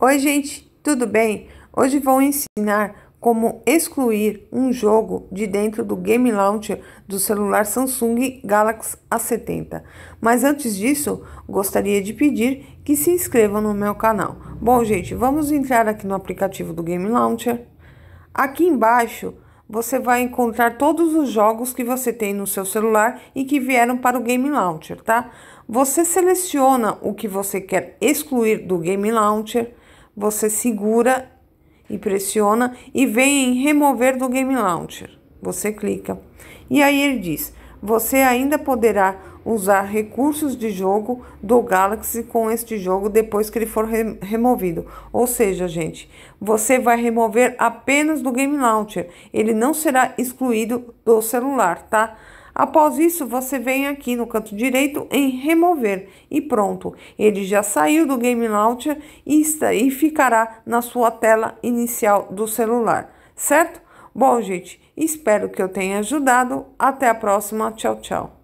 Oi, gente, tudo bem? Hoje vou ensinar como excluir um jogo de dentro do Game Launcher do celular Samsung Galaxy A70. Mas antes disso, gostaria de pedir que se inscrevam no meu canal. Bom, gente, vamos entrar aqui no aplicativo do Game Launcher. Aqui embaixo você vai encontrar todos os jogos que você tem no seu celular e que vieram para o Game Launcher, tá? Você seleciona o que você quer excluir do Game Launcher, você segura e pressiona e vem em remover do Game Launcher. Você clica. E aí ele diz: você ainda poderá usar recursos de jogo do Galaxy com este jogo depois que ele for re removido. Ou seja, gente, você vai remover apenas do Game Launcher. Ele não será excluído do celular, tá? Após isso, você vem aqui no canto direito em remover e pronto. Ele já saiu do Game Launcher e, está, e ficará na sua tela inicial do celular, certo? Bom, gente, espero que eu tenha ajudado. Até a próxima. Tchau, tchau.